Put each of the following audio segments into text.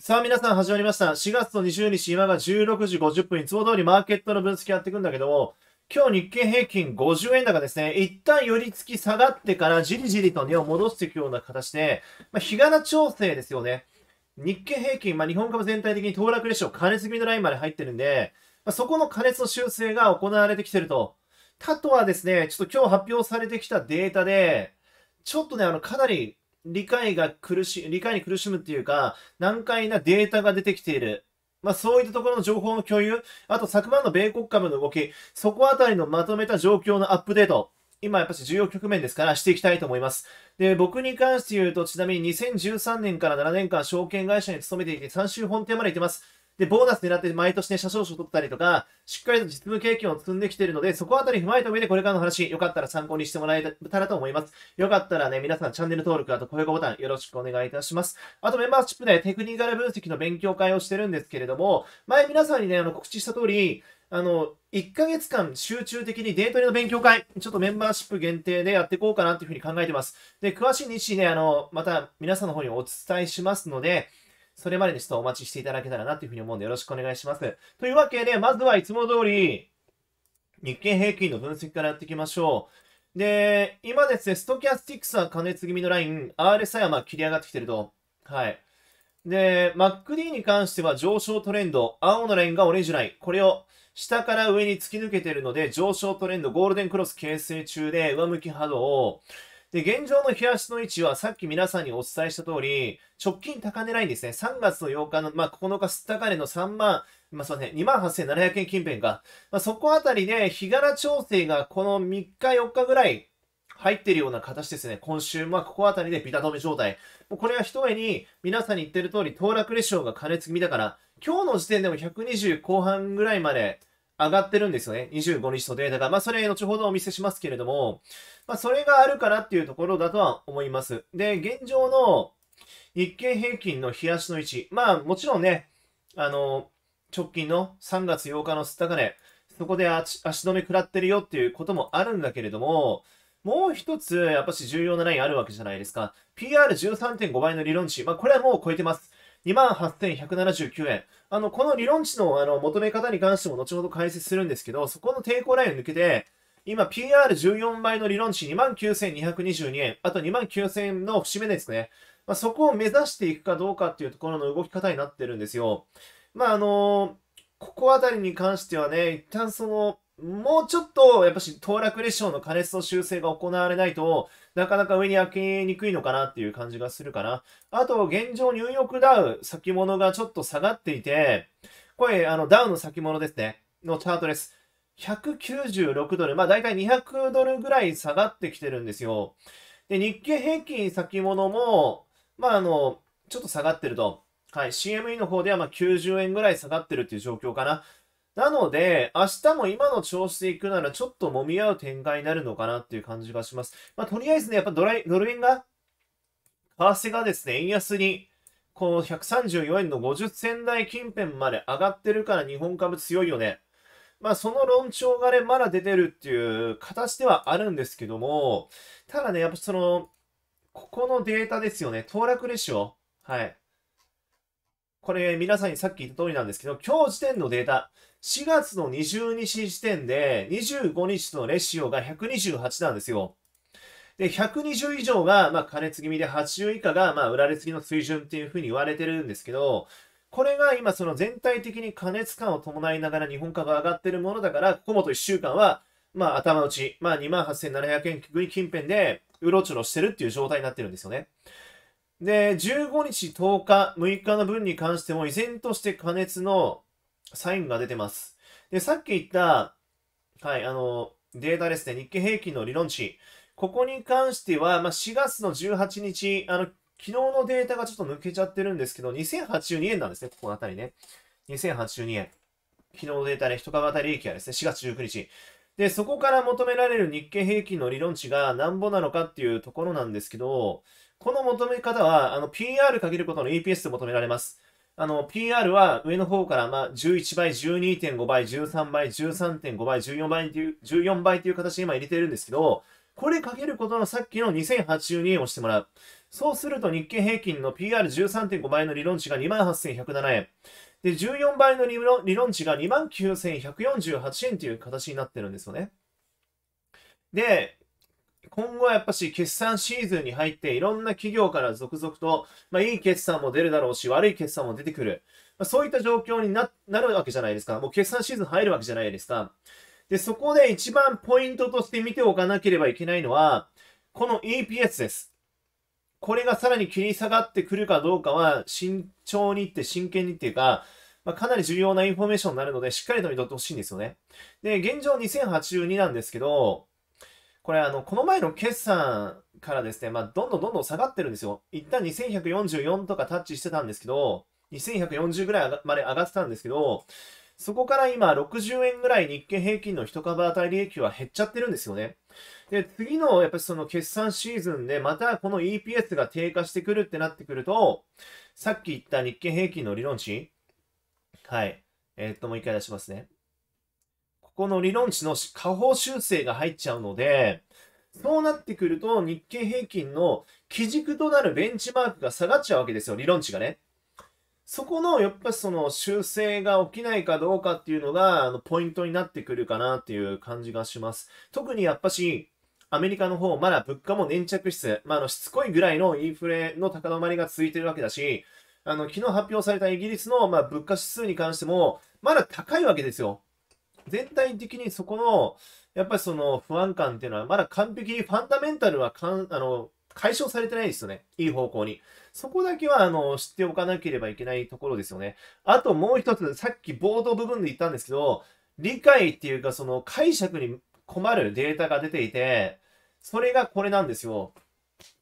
さあ皆さん始まりました。4月の20日、今が16時50分、いつも通りマーケットの分析やっていくんだけども、今日日経平均50円高ですね。一旦寄り付き下がってからじりじりと値を戻していくような形で、まあ、日柄調整ですよね。日経平均、まあ、日本株全体的に騰落レシオ、加熱ミドのラインまで入ってるんで、まあ、そこの加熱の修正が行われてきてると。あとはですね、ちょっと今日発表されてきたデータで、ちょっとね、あの、かなり理解が苦し、理解に苦しむっていうか、難解なデータが出てきている。まあそういったところの情報の共有、あと昨晩の米国株の動き、そこあたりのまとめた状況のアップデート、今やっぱり重要局面ですからしていきたいと思います。で、僕に関して言うと、ちなみに2013年から7年間証券会社に勤めていて、3週本店まで行ってます。で、ボーナス狙って毎年ね、車掌賞取ったりとか、しっかりと実務経験を積んできてるので、そこあたり踏まえた上でこれからの話、よかったら参考にしてもらえたらと思います。よかったらね、皆さんチャンネル登録、あと高評価ボタンよろしくお願いいたします。あとメンバーシップでテクニカル分析の勉強会をしてるんですけれども、前皆さんにね、あの告知した通り、あの、1ヶ月間集中的にデートレの勉強会、ちょっとメンバーシップ限定でやっていこうかなというふうに考えてます。で、詳しい日誌ね、あの、また皆さんの方にお伝えしますので、それまでにちょっとお待ちしていただけたらなというふうに思うんでよろしくお願いします。というわけで、まずはいつも通り、日経平均の分析からやっていきましょう。で、今ですね、ストキャスティックスは加熱気味のライン、RSI はまあ切り上がってきてると。はい。で、MacD に関しては上昇トレンド、青のラインがオレンジライン、これを下から上に突き抜けてるので、上昇トレンド、ゴールデンクロス形成中で上向き波動を、で、現状の冷やしの位置はさっき皆さんにお伝えした通り、直近高値ラインですね。3月の8日の、まあ、9日高った値の3万、まあ、すいません、28,700円近辺か。まあ、そこあたりで、日柄調整がこの3日4日ぐらい入ってるような形ですね。今週、まあ、ここあたりでビタ止め状態。もうこれは一重に、皆さんに言ってる通り、騰落レシオが加熱気味だから、今日の時点でも120後半ぐらいまで、上がってるんですよね。25日のデータが。まあ、それ、後ほどお見せしますけれども、まあ、それがあるからっていうところだとは思います。で、現状の日経平均の冷やしの位置。まあ、もちろんね、あの、直近の3月8日のすった金、そこで足止め食らってるよっていうこともあるんだけれども、もう一つ、やっぱし重要なラインあるわけじゃないですか。PR13.5 倍の理論値。まあ、これはもう超えてます。28,179円。あの、この理論値のあの求め方に関しても後ほど解説するんですけど、そこの抵抗ラインを抜けて、今 PR14 倍の理論値29,222円、あと29,000円の節目ですね。まあ、そこを目指していくかどうかっていうところの動き方になってるんですよ。まあ、あのー、ここあたりに関してはね、一旦その、もうちょっと、やっぱし、騰落レシオの加熱と修正が行われないと、なかなか上に開けにくいのかなっていう感じがするかな。あと、現状ニューヨークダウ先物がちょっと下がっていて、これ、あの、ダウの先物ですね、のチャートです。196ドル、まあ大体200ドルぐらい下がってきてるんですよ。で、日経平均先物も、まああの、ちょっと下がってると。はい、CME の方ではま90円ぐらい下がってるっていう状況かな。なので、明日も今の調子で行くなら、ちょっと揉み合う展開になるのかなっていう感じがします。まあ、とりあえずね、やっぱドライドル円が、為替がですね、円安に、この134円の50銭台近辺まで上がってるから日本株強いよね。まあ、その論調がね、まだ出てるっていう形ではあるんですけども、ただね、やっぱその、ここのデータですよね、騰落レシオ。はい。これ、皆さんにさっき言った通りなんですけど、今日時点のデータ。4月の20日時点で25日とのレシオが128なんですよ。で、120以上が、まあ、加熱気味で80以下が、まあ、売られすぎの水準っていうふうに言われてるんですけど、これが今その全体的に加熱感を伴いながら日本株上がってるものだから、ここもと1週間は、まあ、頭打ち、まあ、28,700円近辺で、うろちょろしてるっていう状態になってるんですよね。で、15日、10日、6日の分に関しても、依然として加熱のサインが出てます。で、さっき言った、はい、あの、データですね、日経平均の理論値。ここに関しては、まあ、4月の18日、あの、昨日のデータがちょっと抜けちゃってるんですけど、2082円なんですね、ここのあたりね。2082円。昨日のデータで、ね、1株当たり利益はですね、4月19日。で、そこから求められる日経平均の理論値がなんぼなのかっていうところなんですけど、この求め方は、あの、PR かけることの EPS で求められます。あの、PR は上の方から、まあ、11倍、12.5倍、13倍、13.5倍、14倍という、14倍という形で今入れてるんですけど、これかけることのさっきの2082円をしてもらう。そうすると日経平均の PR13.5 倍の理論値が28,107円。で、14倍の理論理論値が29,148円という形になってるんですよね。で、今後はやっぱし決算シーズンに入っていろんな企業から続々と、まあ、いい決算も出るだろうし、悪い決算も出てくる。まあ、そういった状況になるわけじゃないですか。もう決算シーズン入るわけじゃないですか。で、そこで一番ポイントとして見ておかなければいけないのは、この EPS です。これがさらに切り下がってくるかどうかは、慎重にって真剣にっていうか、まあ、かなり重要なインフォメーションになるので、しっかりと見とってほしいんですよね。で、現状2082なんですけど、これあの、この前の決算からですね、まあ、どんどんどんどん下がってるんですよ。一旦2144とかタッチしてたんですけど、2140ぐらいまで上がってたんですけど、そこから今60円ぐらい日経平均の1株当たり利益は減っちゃってるんですよね。で、次のやっぱりその決算シーズンでまたこの EPS が低下してくるってなってくると、さっき言った日経平均の理論値、はい。えー、っと、もう一回出しますね。この理論値の下方修正が入っちゃうので、そうなってくると日経平均の基軸となるベンチマークが下がっちゃうわけですよ、理論値がね。そこの、やっぱりその修正が起きないかどうかっていうのが、あの、ポイントになってくるかなっていう感じがします。特にやっぱし、アメリカの方、まだ物価も粘着質、まあ、あの、しつこいぐらいのインフレの高止まりが続いてるわけだし、あの、昨日発表されたイギリスの、まあ、物価指数に関しても、まだ高いわけですよ。全体的にそこの、やっぱりその不安感っていうのは、まだ完璧にファンダメンタルはかん、あの、解消されてないですよね。いい方向に。そこだけは、あの、知っておかなければいけないところですよね。あともう一つ、さっき冒頭部分で言ったんですけど、理解っていうか、その解釈に困るデータが出ていて、それがこれなんですよ。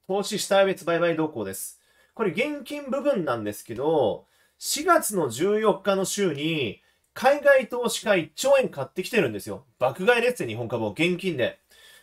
投資下別売買動向です。これ現金部分なんですけど、4月の14日の週に、海外投資家1兆円買ってきてるんですよ。爆買いですよ、日本株を現金で。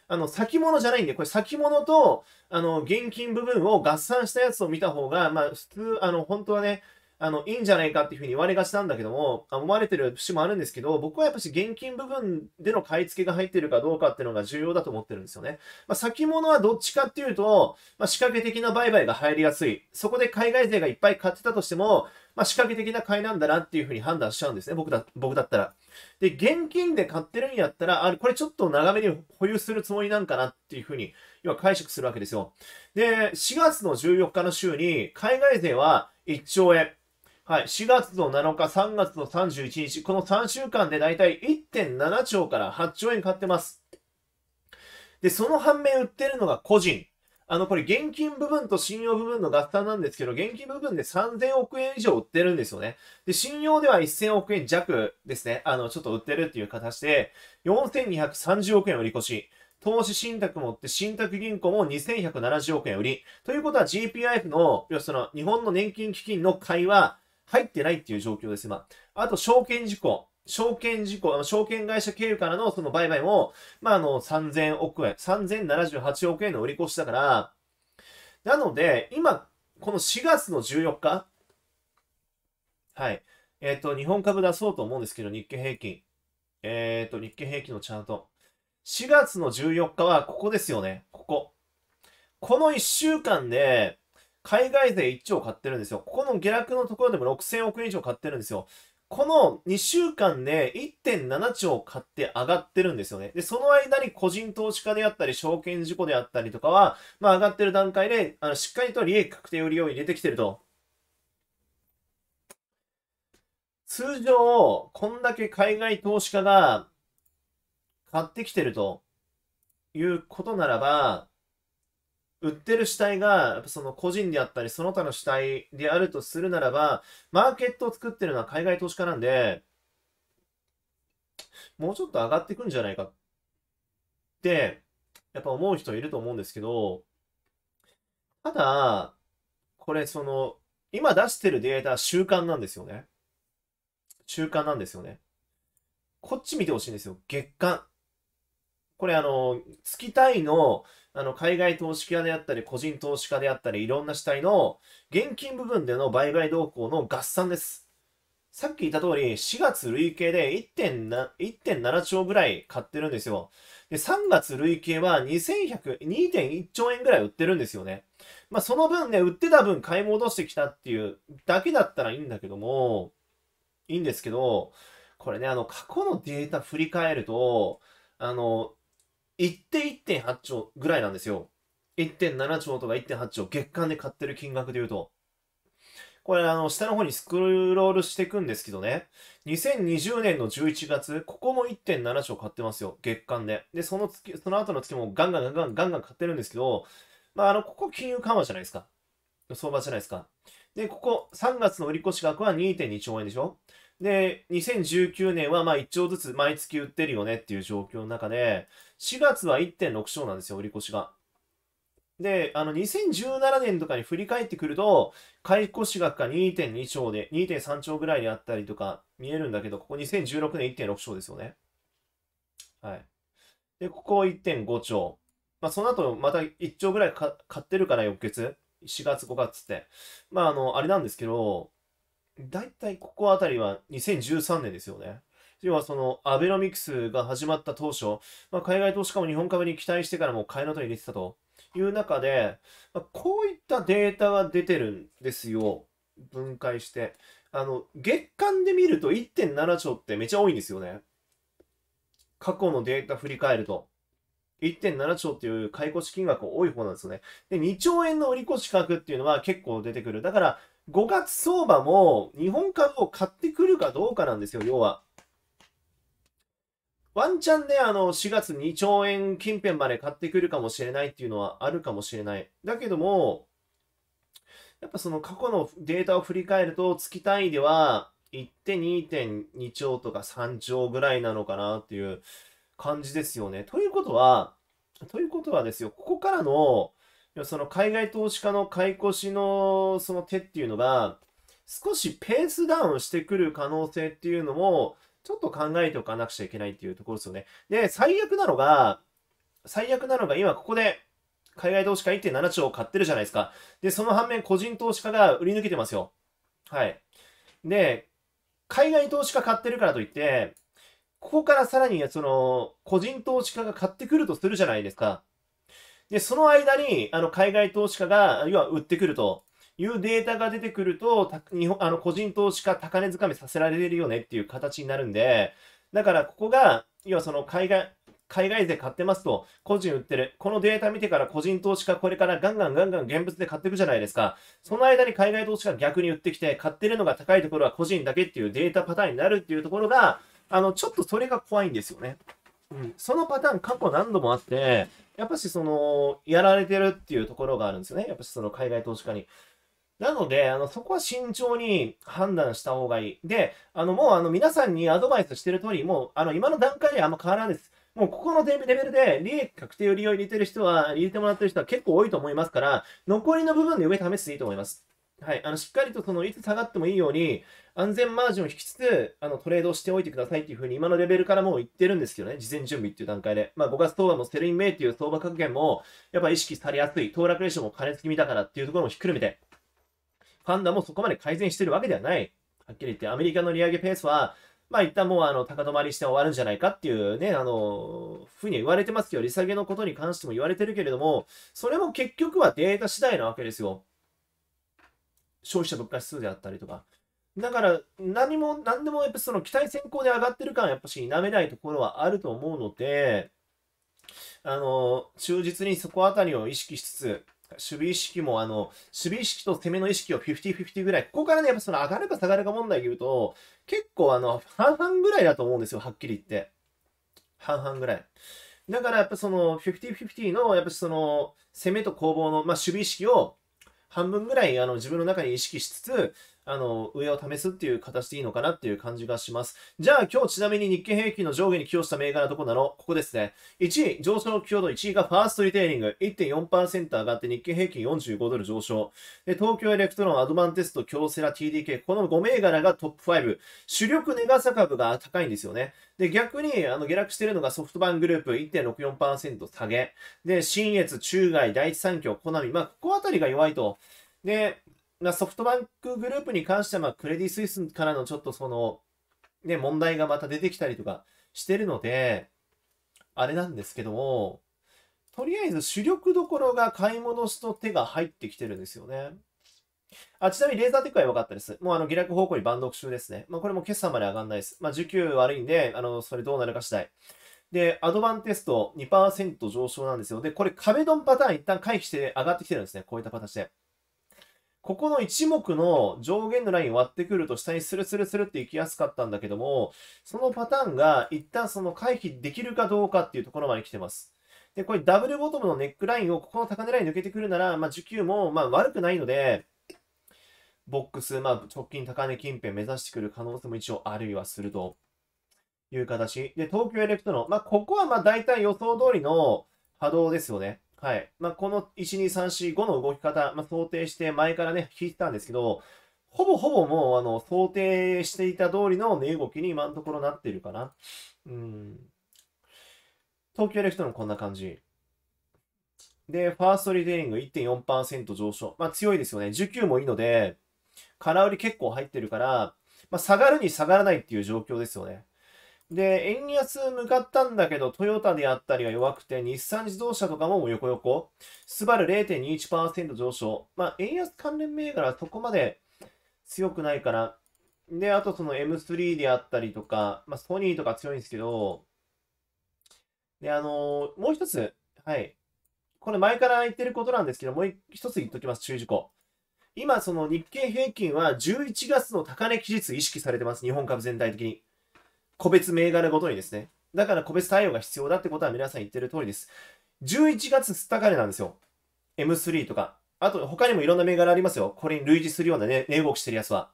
あの、先物じゃないんで、これ先物と、あの、現金部分を合算したやつを見た方が、まあ、普通、あの、本当はね、あの、いいんじゃないかっていうふうに言われがちなんだけども、思われてる節もあるんですけど、僕はやっぱし現金部分での買い付けが入ってるかどうかっていうのが重要だと思ってるんですよね。まあ、先物はどっちかっていうと、まあ、仕掛け的な売買が入りやすい。そこで海外勢がいっぱい買ってたとしても、まあ、仕掛け的な買いなんだなっていうふうに判断しちゃうんですね。僕だ、僕だったら。で、現金で買ってるんやったら、あれ、これちょっと長めに保有するつもりなんかなっていうふうに、要は解釈するわけですよ。で、4月の14日の週に、海外税は1兆円。はい、4月の7日、3月の31日、この3週間でだいたい1.7兆から8兆円買ってます。で、その反面売ってるのが個人。あの、これ現金部分と信用部分の合算なんですけど、現金部分で3000億円以上売ってるんですよね。で、信用では1000億円弱ですね。あの、ちょっと売ってるっていう形で、4230億円売り越し。投資信託もって、信託銀行も2170億円売り。ということは GPIF の、要はその日本の年金基金の買いは入ってないっていう状況です、今。あと、証券事項。証券事項、証券会社経由からのその売買も、まあ、あの、3000億円、3078億円の売り越しだから、なので、今、この4月の14日、はい、えっ、ー、と、日本株出そうと思うんですけど、日経平均。えっ、ー、と、日経平均のチャート。4月の14日は、ここですよね。ここ。この1週間で、海外勢1兆買ってるんですよ。ここの下落のところでも6000億円以上買ってるんですよ。この2週間で、1.7兆買って上がってるんですよね。で、その間に個人投資家であったり、証券事故であったりとかは、まあ上がってる段階で、あの、しっかりと利益確定売りを入れてきてると。通常、こんだけ海外投資家が買ってきてるということならば、売ってる主体が、その個人であったり、その他の主体であるとするならば、マーケットを作ってるのは海外投資家なんで、もうちょっと上がってくんじゃないかって、やっぱ思う人いると思うんですけど、ただ、これその、今出してるデータ、習慣なんですよね。習慣なんですよね。こっち見てほしいんですよ。月間。これあの、月単位のあの、海外投資家であったり、個人投資家であったり、いろんな主体の現金部分での売買動向の合算です。さっき言った通り、4月累計で1.7兆ぐらい買ってるんですよ。で、3月累計は2100、2.1兆円ぐらい売ってるんですよね。まあ、その分ね、売ってた分買い戻してきたっていうだけだったらいいんだけども、いいんですけど、これね、あの、過去のデータ振り返ると、あの、行1.8兆ぐらいなんですよ。1.7兆とか1.8兆月間で買ってる金額で言うと。これあの、下の方にスクロールしていくんですけどね。2020年の11月、ここも1.7兆買ってますよ。月間で。で、その月、その後の月もガンガンガンガンガンガン買ってるんですけど、まあ、あの、ここ金融緩和じゃないですか。相場じゃないですか。で、ここ3月の売り越し額は2.2兆円でしょで、2019年はまあ1兆ずつ毎月売ってるよねっていう状況の中で、4月は1.6勝なんですよ、売り越しが。で、あの、2017年とかに振り返ってくると、買い越し額が2.2兆で、2.3兆ぐらいにあったりとか見えるんだけど、ここ2016年1.6兆ですよね。はい。で、ここ1.5兆。まあ、その後また1兆ぐらい買ってるから、翌月。4月、5月って。まあ、あの、あれなんですけど、だいたいここあたりは2013年ですよね。要はそのアベノミクスが始まった当初、まあ、海外投資家も日本株に期待してからも買いの手に入れてたという中で、まあ、こういったデータが出てるんですよ。分解して。あの、月間で見ると1.7兆ってめちゃ多いんですよね。過去のデータ振り返ると。1.7兆っていう買い越し金額多い方なんですよね。で、2兆円の売り越し価格っていうのは結構出てくる。だから、5月相場も日本株を買ってくるかどうかなんですよ、要は。ワンチャンであの、4月2兆円近辺まで買ってくるかもしれないっていうのはあるかもしれない。だけども、やっぱその過去のデータを振り返ると、月単位では、行って2.2兆とか3兆ぐらいなのかなっていう感じですよね。ということは、ということはですよ、ここからの、その海外投資家の買い越しのその手っていうのが、少しペースダウンしてくる可能性っていうのも、ちょっと考えておかなくちゃいけないっていうところですよね。で、最悪なのが、最悪なのが今ここで海外投資家1.7兆買ってるじゃないですか。で、その反面個人投資家が売り抜けてますよ。はい。で、海外投資家買ってるからといって、ここからさらにその個人投資家が買ってくるとするじゃないですか。で、その間に、あの、海外投資家が、要は売ってくると。いうデータが出てくると、日本あの個人投資家高値掴みさせられるよねっていう形になるんで、だからここが、要はその海外、海外勢買ってますと、個人売ってる。このデータ見てから個人投資家これからガンガンガンガン現物で買っていくじゃないですか。その間に海外投資家逆に売ってきて、買ってるのが高いところは個人だけっていうデータパターンになるっていうところが、あの、ちょっとそれが怖いんですよね。うん、そのパターン過去何度もあって、やっぱしその、やられてるっていうところがあるんですよね。やっぱしその海外投資家に。なので、あの、そこは慎重に判断した方がいい。で、あの、もう、あの、皆さんにアドバイスしてる通り、もう、あの、今の段階ではあんま変わらないです。もうここのレベルで利益確定を利用入れてる人は、入れてもらってる人は結構多いと思いますから、残りの部分で上試していいと思います。はい。あの、しっかりとその、いつ下がってもいいように、安全マージンを引きつつ、あの、トレードをしておいてくださいっていうふうに、今のレベルからもう言ってるんですけどね、事前準備っていう段階で。まあ、5月相場のセルインメイっていう相場格言も、やっぱ意識されやすい、騰落レーションも加熱気味だからっていうところもひっくるめて、ンダもそこまで改善してるわけではない。はっきり言って、アメリカの利上げペースは、まあ一旦もうあの高止まりして終わるんじゃないかっていうね、あの、ふうに言われてますけど、利下げのことに関しても言われてるけれども、それも結局はデータ次第なわけですよ。消費者物価指数であったりとか。だから、何も、何でもやっぱその期待先行で上がってる感はやっぱし否めないところはあると思うので、あの、忠実にそこあたりを意識しつつ、守備意識も、あの、守備意識と攻めの意識を50-50ぐらい。ここからね、やっぱその上がるか下がるか問題で言うと、結構あの、半々ぐらいだと思うんですよ、はっきり言って。半々ぐらい。だからやっぱその、50-50の、やっぱその、攻めと攻防の、まあ、守備意識を、半分ぐらいあの自分の中に意識しつつ、あの、上を試すっていう形でいいのかなっていう感じがします。じゃあ今日ちなみに日経平均の上下に寄与した銘柄どこなのここですね。1位、上昇の強度1位がファーストリテイリング。1.4%上がって日経平均45ドル上昇。で、東京エレクトロン、アドバンテスト、京セラ、TDK。この5銘柄がトップ5。主力ネガサ株が高いんですよね。で、逆に、あの、下落してるのがソフトバングループ1.64%下げ。で、新越、中外、第一三共、コナミ。まあ、ここあたりが弱いと。で、まあ、ソフトバンクグループに関しては、まあ、クレディ・スイスからのちょっとその、ね、問題がまた出てきたりとかしてるので、あれなんですけども、とりあえず主力どころが買い戻しと手が入ってきてるんですよね。あ、ちなみにレーザーテックは良かったです。もうあの下落方向にバンド中ですね。まあこれも今朝まで上がんないです。まあ需給悪いんで、あの、それどうなるか次第。で、アドバンテスト2%上昇なんですよ。で、これ壁ドンパターン一旦回避して上がってきてるんですね。こういった形で。ここの一目の上限のライン割ってくると下にスルスルスルって行きやすかったんだけども、そのパターンが一旦その回避できるかどうかっていうところまで来てます。で、これダブルボトムのネックラインをここの高値ライン抜けてくるなら、まあ時給もまあ悪くないので、ボックス、まあ直近高値近辺目指してくる可能性も一応あるいはするという形。で、東京エレクトロン。まあここはまあ大体予想通りの波動ですよね。はい。まあ、この1、2、3、4、5の動き方、まあ、想定して前からね、引いてたんですけど、ほぼほぼもう、あの、想定していた通りの値動きに今のところなってるかな。うん。東京レフトのこんな感じ。で、ファーストリテイリング1.4%上昇。まあ強いですよね。19もいいので、空売り結構入ってるから、まあ下がるに下がらないっていう状況ですよね。で、円安向かったんだけど、トヨタであったりが弱くて、日産自動車とかも横横、スバル0.21%上昇。まあ、円安関連銘柄そこまで強くないから。で、あとその M3 であったりとか、まあ、ソニーとか強いんですけど、で、あのー、もう一つ、はい。これ前から言ってることなんですけど、もう一つ言っときます、注意事項。今、その日経平均は11月の高値期日意識されてます、日本株全体的に。個別銘柄ごとにですね。だから個別対応が必要だってことは皆さん言ってる通りです。11月つったかれなんですよ。M3 とか。あと、他にもいろんな銘柄ありますよ。これに類似するようなね、値動きしてるやつは。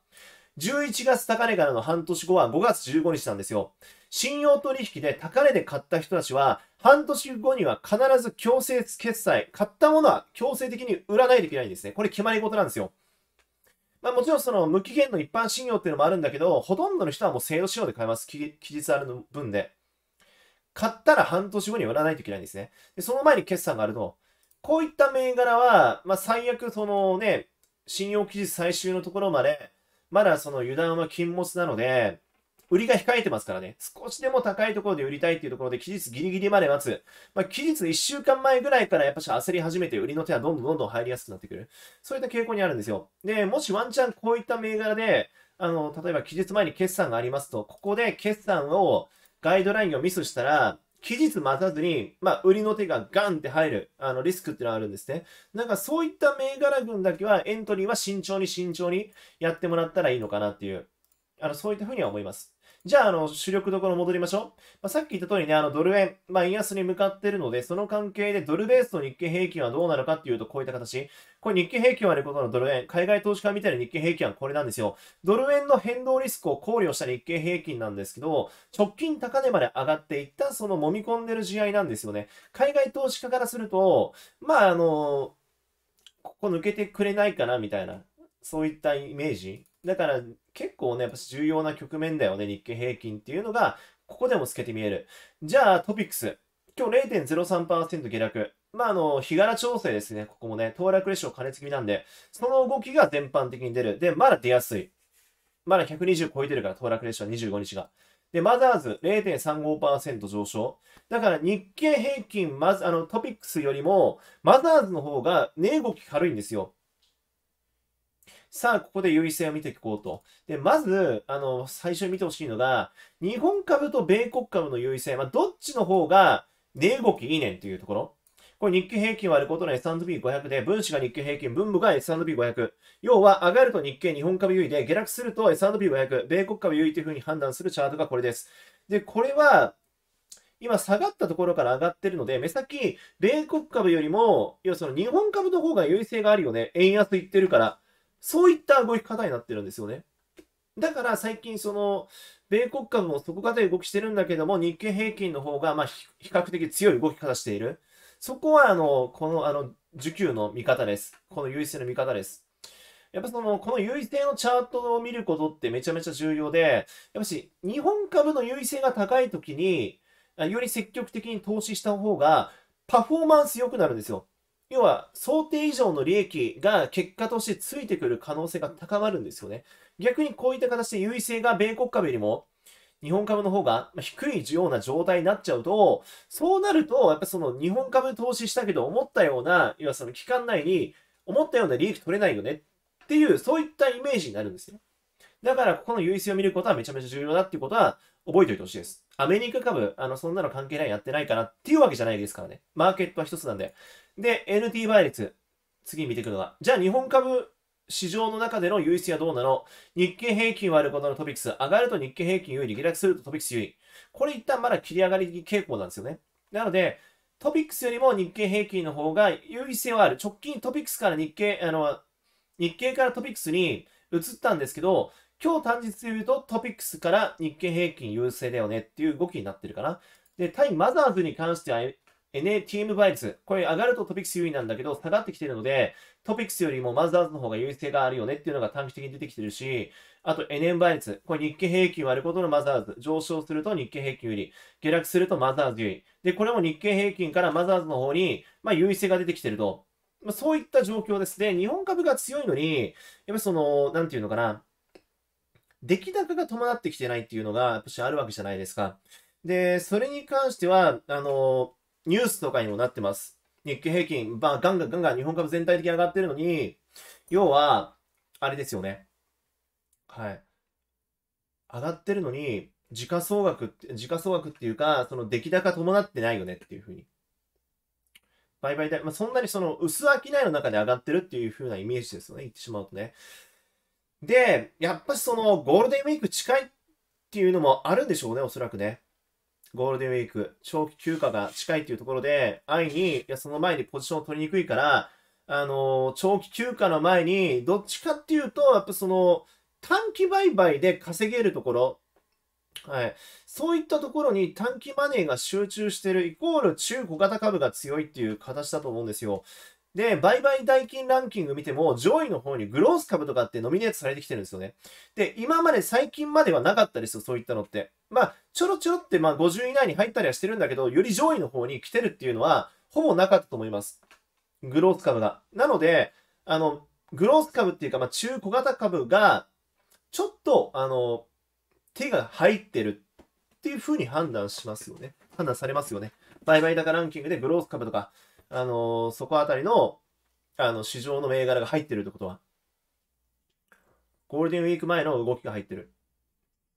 11月高値からの半年後は5月15日なんですよ。信用取引で高値で買った人たちは、半年後には必ず強制決済、買ったものは強制的に売らないといけないんですね。これ決まり事なんですよ。まあもちろんその無期限の一般信用っていうのもあるんだけど、ほとんどの人はもう制度仕様で買えます。期日あるの分で。買ったら半年後に売らないといけないんですね。で、その前に決算があると。こういった銘柄は、まあ最悪そのね、信用期日最終のところまで、まだその油断は禁物なので、売りが控えてますからね、少しでも高いところで売りたいっていうところで、期日ギリギリまで待つ。まあ、期日1週間前ぐらいからやっぱし焦り始めて、売りの手はどんどんどんどん入りやすくなってくる。そういった傾向にあるんですよ。で、もしワンチャンこういった銘柄で、あの、例えば期日前に決算がありますと、ここで決算を、ガイドラインをミスしたら、期日待たずに、まあ、売りの手がガンって入る、あの、リスクっていうのはあるんですね。なんかそういった銘柄群だけは、エントリーは慎重に慎重にやってもらったらいいのかなっていう、あの、そういったふうには思います。じゃあ、あの、主力どころ戻りましょう。まあ、さっき言った通りね、あの、ドル円、まあ、円安に向かってるので、その関係でドルベースと日経平均はどうなるかっていうと、こういった形。これ日経平均割ることのドル円、海外投資家みたいな日経平均はこれなんですよ。ドル円の変動リスクを考慮した日経平均なんですけど、直近高値まで上がって、一旦その揉み込んでる試合なんですよね。海外投資家からすると、まあ、あの、ここ抜けてくれないかなみたいな、そういったイメージだから結構ね、やっぱ重要な局面だよね、日経平均っていうのが、ここでも透けて見える。じゃあトピックス。今日0.03%下落。まあ、あの、日柄調整ですね、ここもね、騰落レシオ加熱気味なんで、その動きが全般的に出る。で、まだ出やすい。まだ120超えてるから、騰落レシオ25日が。で、マザーズ0.35%上昇。だから日経平均、まず、あの、トピックスよりも、マザーズの方が値動き軽いんですよ。さあ、ここで優位性を見ていこうと。で、まず、あの、最初に見てほしいのが、日本株と米国株の優位性、まあ、どっちの方が値動きいいねんというところ。これ日経平均割ることの S&P500 で、分子が日経平均、分母が S&P500。要は、上がると日経、日本株優位で、下落すると S&P500、米国株優位というふうに判断するチャートがこれです。で、これは、今下がったところから上がってるので、目先、米国株よりも、要はその日本株の方が優位性があるよね。円安いってるから。そういった動き方になってるんですよね。だから最近その、米国株も底堅い動きしてるんだけども、日経平均の方が、ま比較的強い動き方している。そこは、あの、この、あの、需給の見方です。この優位性の見方です。やっぱその、この優位性のチャートを見ることってめちゃめちゃ重要で、やっぱし、日本株の優位性が高い時に、より積極的に投資した方が、パフォーマンス良くなるんですよ。要は想定以上の利益が結果としてついてくる可能性が高まるんですよね。逆にこういった形で優位性が米国株よりも日本株の方が低いような状態になっちゃうと、そうなると、やっぱその日本株投資したけど思ったような、要はその期間内に思ったような利益取れないよねっていう、そういったイメージになるんですよ。だから、ここの優位性を見ることはめちゃめちゃ重要だっていうことは覚えておいてほしいです。アメリカ株、あの、そんなの関係ない、やってないからっていうわけじゃないですからね。マーケットは一つなんで。で、NT 倍率。次見ていくのが。じゃあ日本株市場の中での優位性はどうなの日経平均割ることのトピックス。上がると日経平均優位、下落するとトピックス優位。これ一旦まだ切り上がり傾向なんですよね。なので、トピックスよりも日経平均の方が優位性はある。直近トピックスから日経、あの、日経からトピックスに移ったんですけど、今日単日で言うとトピックスから日経平均優勢だよねっていう動きになってるかな。で、対マザーズに関しては NATM バイツ。これ上がるとトピックス優位なんだけど、下がってきてるので、トピックスよりもマザーズの方が優位性があるよねっていうのが短期的に出てきてるし、あと NM バイツ。これ日経平均割ることのマザーズ。上昇すると日経平均より、下落するとマザーズ優位。で、これも日経平均からマザーズの方に、まあ、優位性が出てきてると。まあ、そういった状況ですね。日本株が強いのに、やっぱその、なんていうのかな。出来高が伴ってきてないっていうのが、やっぱしあるわけじゃないですか。で、それに関しては、あのニュースとかにもなってます。日経平均、まあ、ガンガンガンガン日本株全体的に上がってるのに、要は、あれですよね。はい。上がってるのに、時価総額って、時価総額っていうか、その出来高伴ってないよねっていうふうに。売買代、まあ、そんなにその薄商いの中で上がってるっていうふうなイメージですよね。言ってしまうとね。で、やっぱそのゴールデンウィーク近いっていうのもあるんでしょうね、おそらくね。ゴールデンウィーク、長期休暇が近いっていうところで、安易に、いや、その前にポジションを取りにくいから、あのー、長期休暇の前に、どっちかっていうと、やっぱその、短期売買で稼げるところ、はい、そういったところに短期マネーが集中してるイコール中小型株が強いっていう形だと思うんですよ。で、売買代金ランキング見ても、上位の方にグロース株とかってノミネートされてきてるんですよね。で、今まで最近まではなかったですよ、そういったのって。まあ、ちょろちょろって、まあ、50以内に入ったりはしてるんだけど、より上位の方に来てるっていうのは、ほぼなかったと思います。グロース株が。なので、あの、グロース株っていうか、まあ、中小型株が、ちょっと、あの、手が入ってるっていうふうに判断しますよね。判断されますよね。売買高ランキングでグロース株とか、あのー、そこあたりの、あの、市場の銘柄が入ってるってことは、ゴールデンウィーク前の動きが入ってる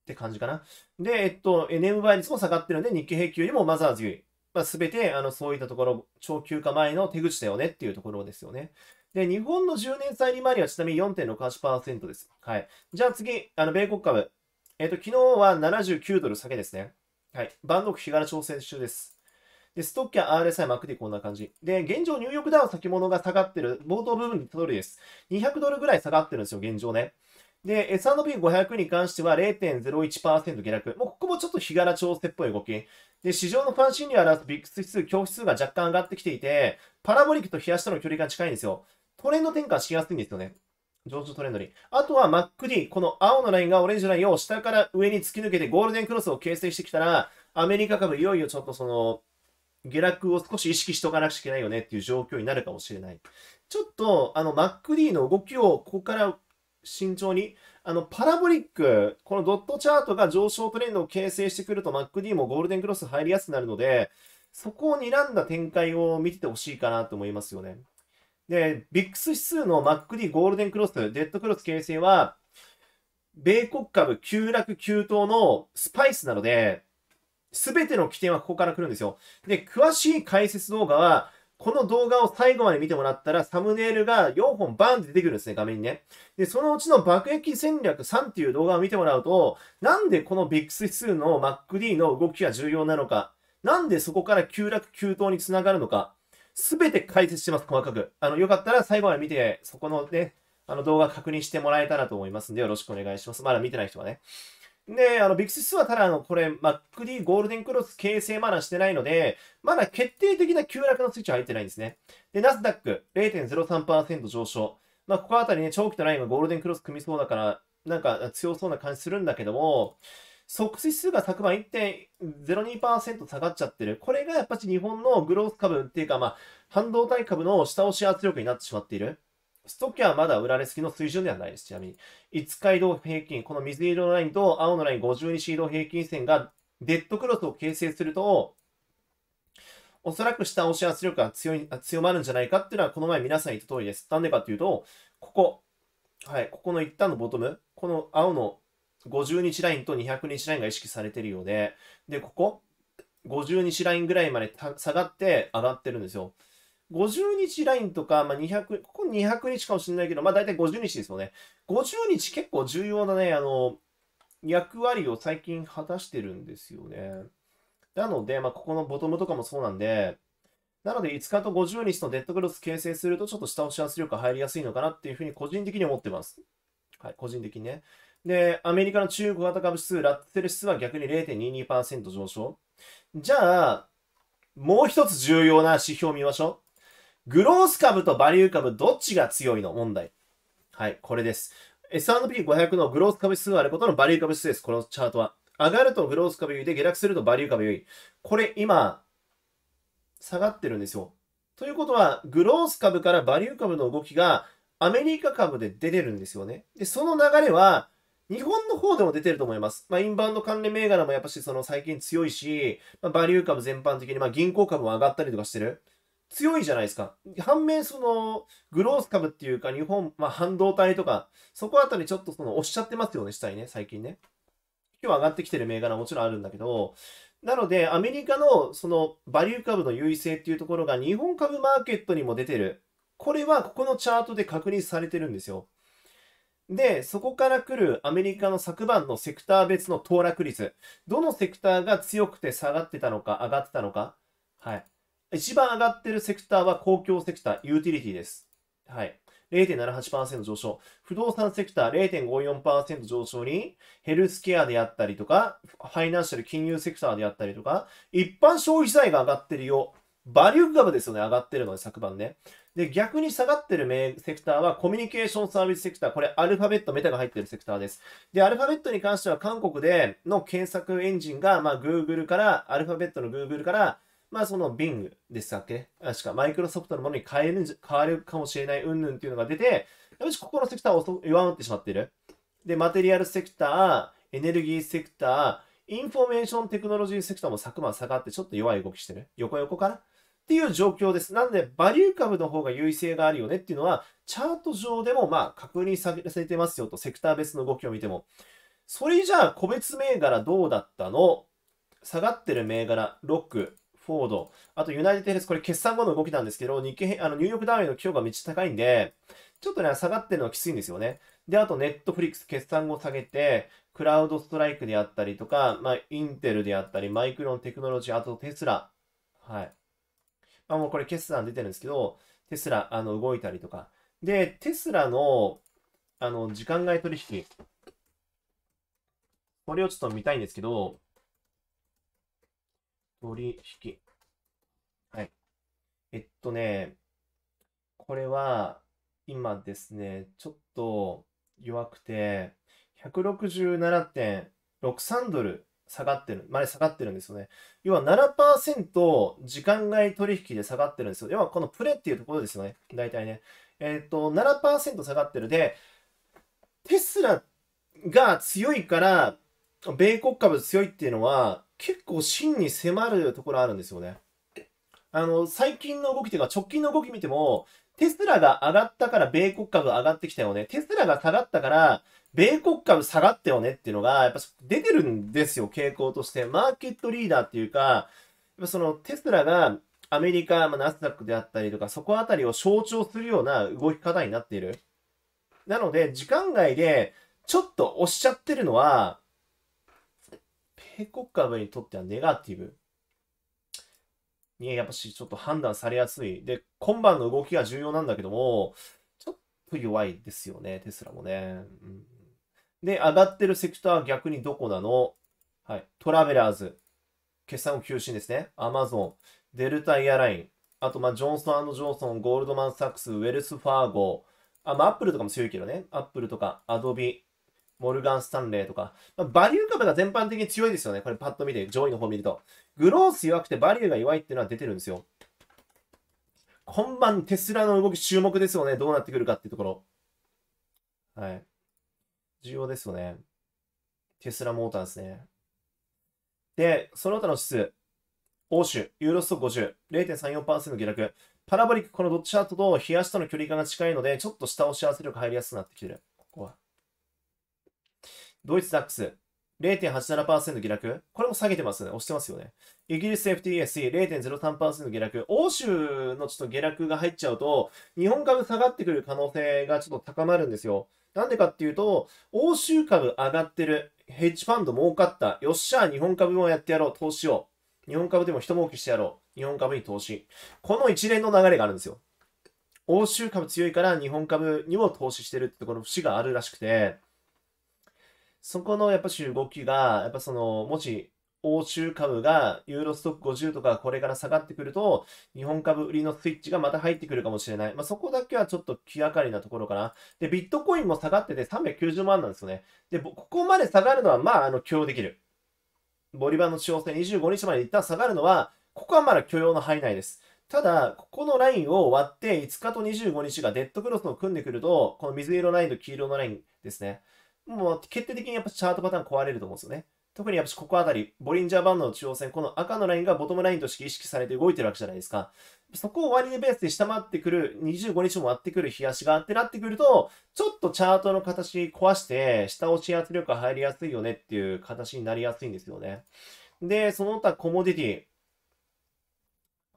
って感じかな。で、えっと、ネーム倍率も下がってるんで、日経平均よりもマザーズい。り、まあ、べて、あの、そういったところ、長休暇前の手口だよねっていうところですよね。で、日本の10年債利回りはちなみに4.68%です。はい。じゃあ次、あの、米国株。えっと、昨日は79ドル下げですね。はい。万国日柄調整中です。で、ストッキャー RSI マクディこんな感じ。で、現状ニューヨークダウン先物が下がってる、冒頭部分にドりです。200ドルぐらい下がってるんですよ、現状ね。で、S&P500 に関しては0.01%下落。もうここもちょっと日柄調整っぽい動き。で、市場のファン心理を表すビッグス指数、恐怖指数が若干上がってきていて、パラボリックと冷やしとの距離が近いんですよ。トレンド転換しやすいんですよね。上昇トレンドに。あとは MacD、この青のラインがオレンジのラインを下から上に突き抜けてゴールデンクロスを形成してきたら、アメリカ株いよいよちょっとその、下落を少し意識しとかなくちゃいけないよねっていう状況になるかもしれない。ちょっと、あの、MacD の動きをここから慎重に、あの、パラボリック、このドットチャートが上昇トレンドを形成してくると MacD もゴールデンクロス入りやすくなるので、そこを睨んだ展開を見ててほしいかなと思いますよね。で、VIX 指数の MacD ゴールデンクロス、デッドクロス形成は、米国株急落急騰のスパイスなので、すべての起点はここから来るんですよ。で、詳しい解説動画は、この動画を最後まで見てもらったら、サムネイルが4本バーンって出てくるんですね、画面にね。で、そのうちの爆撃戦略3っていう動画を見てもらうと、なんでこのビッグ指2の MacD の動きが重要なのか、なんでそこから急落急騰につながるのか、すべて解説してます、細かく。あの、よかったら最後まで見て、そこのね、あの動画確認してもらえたらと思いますんで、よろしくお願いします。まだ見てない人はね。で、あの、ビクシスはただ、あの、これ、マック d ゴールデンクロス形成まだしてないので、まだ決定的な急落のスイッチは入ってないんですね。で、ナスダック0.03%上昇。まあ、ここあたりね、長期とラインがゴールデンクロス組みそうだから、なんか強そうな感じするんだけども、即指数が昨晩1.02%下がっちゃってる。これがやっぱり日本のグロース株っていうか、まあ、半導体株の下押し圧力になってしまっている。ストャーはまだ売られすぎの水準ではないです。ちなみに。5日移動平均、この水色のラインと青のライン50日移動平均線がデッドクロスを形成すると、おそらく下押し圧力が強い強まるんじゃないかっていうのは、この前皆さん言った通りです。なんでかっていうと、ここ、はい、ここの一旦のボトム、この青の50日ラインと200日ラインが意識されているようで、で、ここ、50日ラインぐらいまで下がって上がってるんですよ。50日ラインとか、まあ、200、ここ200日かもしれないけど、まあ、大体50日ですよね。50日結構重要なね、あの、役割を最近果たしてるんですよね。なので、まあ、ここのボトムとかもそうなんで、なので5日と50日のデッドクロス形成すると、ちょっと下押し圧力が入りやすいのかなっていうふうに個人的に思ってます。はい、個人的にね。で、アメリカの中国型株指数、ラッテル指数は逆に0.22%上昇。じゃあ、もう一つ重要な指標を見ましょう。グロース株とバリュー株どっちが強いの問題。はい、これです。S&P500 のグロース株指数あることのバリュー株指数です。このチャートは。上がるとグロース株優位で下落するとバリュー株優位。これ今、下がってるんですよ。ということは、グロース株からバリュー株の動きがアメリカ株で出てるんですよね。で、その流れは、日本の方でも出てると思います。まあ、インバウンド関連銘柄もやっぱしその最近強いし、まあ、バリュー株全般的に、まあ、銀行株も上がったりとかしてる。強いじゃないですか。反面、その、グロース株っていうか、日本、まあ、半導体とか、そこあたりちょっとその、おっしゃってますよね、したね、最近ね。今日上がってきてる銘柄もちろんあるんだけど、なので、アメリカのそのバリュー株の優位性っていうところが日本株マーケットにも出てる。これはここのチャートで確認されてるんですよ。で、そこから来るアメリカの昨晩のセクター別の騰落率。どのセクターが強くて下がってたのか、上がってたのか。はい。一番上がってるセクターは公共セクター、ユーティリティです。はい。0.78%上昇。不動産セクター0.54%上昇に、ヘルスケアであったりとか、ファイナンシャル金融セクターであったりとか、一般消費財が上がってるよ。バリュー株ですよね、上がってるので、昨晩ね。で、逆に下がってるセクターは、コミュニケーションサービスセクター。これ、アルファベット、メタが入ってるセクターです。で、アルファベットに関しては、韓国での検索エンジンが、まあ、Google から、アルファベットの Google から、まあその Bing でしたっけ確かマイクロソフトのものに変えるんじゃ、変わるかもしれない云々っていうのが出て、よし、ここのセクターを弱まってしまってる。で、マテリアルセクター、エネルギーセクター、インフォメーションテクノロジーセクターも昨晩下がってちょっと弱い動きしてる。横横からっていう状況です。なので、バリュー株の方が優位性があるよねっていうのは、チャート上でもまあ確認されてますよと、セクター別の動きを見ても。それじゃあ、個別銘柄どうだったの下がってる銘柄6、フォード、あとユナイテッドヘルス、これ決算後の動きなんですけど、日経あのニューヨークダウンへの規模がめっちゃ高いんで、ちょっとね、下がってるのはきついんですよね。で、あとネットフリックス決算後下げて、クラウドストライクであったりとか、まあ、インテルであったり、マイクロンテクノロジー、あとテスラ。はい。まあ、もうこれ決算出てるんですけど、テスラ、あの、動いたりとか。で、テスラの、あの、時間外取引。これをちょっと見たいんですけど、取引。はい。えっとね、これは今ですね、ちょっと弱くて、167.63ドル下がってる、まあ、下がってるんですよね。要は7%時間外取引で下がってるんですよ。要はこのプレっていうところですよね。大体ね。えっ、と、7%下がってるで、テスラが強いから、米国株強いっていうのは、結構真に迫るところあるんですよね。あの、最近の動きというか直近の動き見ても、テスラが上がったから米国株上がってきたよね。テスラが下がったから、米国株下がったよねっていうのが、やっぱ出てるんですよ、傾向として。マーケットリーダーっていうか、やっぱそのテスラがアメリカ、まあ、ナスダックであったりとか、そこあたりを象徴するような動き方になっている。なので、時間外でちょっと押しちゃってるのは、英国株にとってはネガティブに、やっぱしちょっと判断されやすい。で、今晩の動きが重要なんだけども、ちょっと弱いですよね、テスラもね。うん、で、上がってるセクターは逆にどこなのはい。トラベラーズ。決算を休止ですね。アマゾン。デルタエアライン。あと、まジョンソンジョンソン、ゴールドマン・サックス、ウェルス・ファーゴあ、まあ、アップルとかも強いけどね。アップルとか、アドビ、モルガン・スタンレーとか、まあ、バリュー株が全般的に強いですよね。これパッと見て、上位の方見ると。グロース弱くてバリューが弱いっていうのは出てるんですよ。今晩テスラの動き注目ですよね。どうなってくるかっていうところ。はい。重要ですよね。テスラモーターですね。で、その他の指数。欧州、ユーロスト50、0.34%下落。パラボリック、このドッちャートと冷やしとの距離感が近いので、ちょっと下押し合わせ力入りやすくなってきてる。ここは。ドイツダックス、0.87%下落。これも下げてますね。押してますよね。イギリス FTSE、0.03%下落。欧州のちょっと下落が入っちゃうと、日本株下がってくる可能性がちょっと高まるんですよ。なんでかっていうと、欧州株上がってる。ヘッジファンド儲かった。よっしゃ、日本株もやってやろう。投資を。日本株でも一儲けしてやろう。日本株に投資。この一連の流れがあるんですよ。欧州株強いから日本株にも投資してるってところの節があるらしくて、そこのやっぱし動きが、やっぱその、もし、欧州株がユーロストック50とかこれから下がってくると、日本株売りのスイッチがまた入ってくるかもしれない。まあ、そこだけはちょっと気がかりなところかな。で、ビットコインも下がってて390万なんですよね。で、ここまで下がるのは、まあ、あの、許容できる。ボリバーの中央線25日まで一旦下がるのは、ここはまだ許容の範囲内です。ただ、ここのラインを割って、5日と25日がデッドクロスを組んでくると、この水色ラインと黄色のラインですね。もう決定的にやっぱチャートパターン壊れると思うんですよね。特にやっぱここあたり、ボリンジャーバンドの中央線、この赤のラインがボトムラインとして意識されて動いてるわけじゃないですか。そこをり値ベースで下回ってくる、25日も割ってくる日足があってなってくると、ちょっとチャートの形壊して、下押し圧力が入りやすいよねっていう形になりやすいんですよね。で、その他コモディテ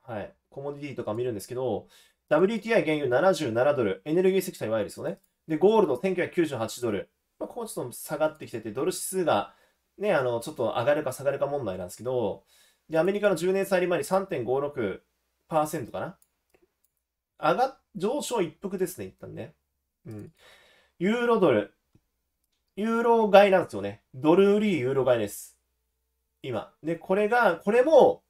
ィ。はい。コモディティとか見るんですけど、WTI 原油77ドル、エネルギー積載はいですよね。で、ゴールド1998ドル、まあ、ここちょっと下がってきてて、ドル指数がね、あの、ちょっと上がるか下がるか問題なんですけど、で、アメリカの10年債利回り3.56%かな。上が、上昇一服ですね、一旦ね。うん。ユーロドル。ユーロ買いなんですよね。ドル売りユーロ買いです。今。で、これが、これも、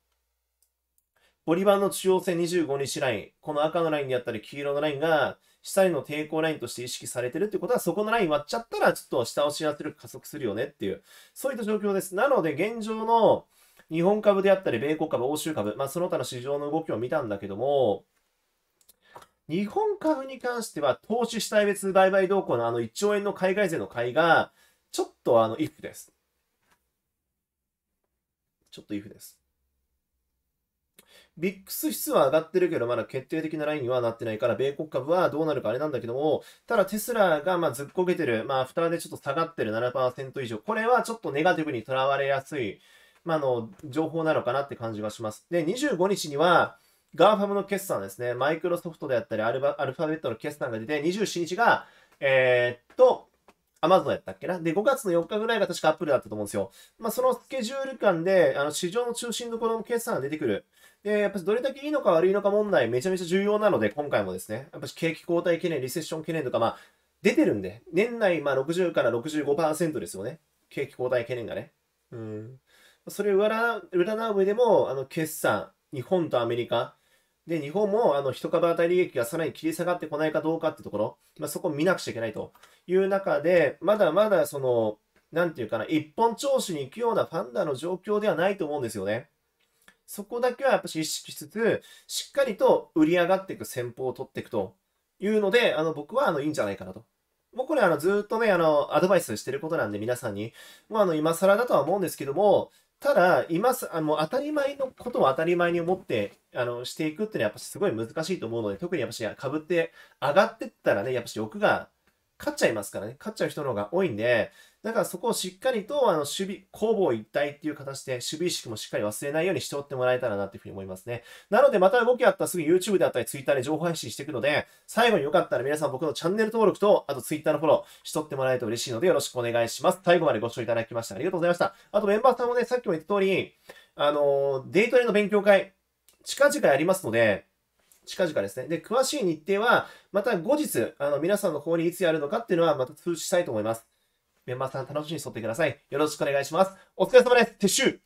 ボリバンの中央線25日ライン。この赤のラインであったり、黄色のラインが、下への抵抗ラインとして意識されてるってことは、そこのライン割っちゃったら、ちょっと下押し圧力加速するよねっていう、そういった状況です。なので、現状の日本株であったり、米国株、欧州株、まあ、その他の市場の動きを見たんだけども、日本株に関しては、投資主体別売買動向のあの1兆円の海外税の買いが、ちょっとあの、イフです。ちょっとイフです。ビックス指数は上がってるけど、まだ決定的なラインにはなってないから、米国株はどうなるかあれなんだけども、ただテスラがまずっこけてる、まあ、蓋でちょっと下がってる7%以上、これはちょっとネガティブにとらわれやすい、まあ、の、情報なのかなって感じがします。で、25日には、ガーファムの決算ですね、マイクロソフトであったりアルバ、アルファベットの決算が出て、27日が、えー、っと、アマゾンやったっけなで、5月の4日ぐらいが確かアップルだったと思うんですよ。まあ、そのスケジュール感で、あの、市場の中心のこの決算が出てくる。で、やっぱりどれだけいいのか悪いのか問題、めちゃめちゃ重要なので、今回もですね、やっぱり景気後退懸念、リセッション懸念とか、まあ、出てるんで、年内、まあ、60から65%ですよね。景気後退懸念がね。うん。それを占う上でも、あの、決算、日本とアメリカ、で、日本も、あの、一株当たり利益がさらに切り下がってこないかどうかってところ、まあ、そこを見なくちゃいけないという中で、まだまだ、その、なんていうかな、一本調子に行くようなファンダの状況ではないと思うんですよね。そこだけはやっぱり意識しつつ、しっかりと売り上がっていく戦法を取っていくというので、あの、僕はあの、いいんじゃないかなと。僕これあの、ずっとね、あの、アドバイスしてることなんで皆さんに、もうあの、今更だとは思うんですけども、ただ、今す、あの、当たり前のことを当たり前に思って、あの、していくっていうのはやっぱすごい難しいと思うので、特にやっぱし、かぶって上がってったらね、やっぱし欲が勝っちゃいますからね、勝っちゃう人の方が多いんで、だからそこをしっかりとあの守備、攻防一体っていう形で守備意識もしっかり忘れないようにしておってもらえたらなっていうふうに思いますね。なのでまた動きあったらすぐ YouTube であったり Twitter で情報配信していくので、最後によかったら皆さん僕のチャンネル登録と、あと Twitter のフォローしとってもらえると嬉しいのでよろしくお願いします。最後までご視聴いただきましてありがとうございました。あとメンバーさんもね、さっきも言った通り、あの、デイトレの勉強会、近々やりますので、近々ですね。で、詳しい日程は、また後日、あの、皆さんの方にいつやるのかっていうのは、また通知したいと思います。メンバーさん楽しみにしとってください。よろしくお願いします。お疲れ様です。撤収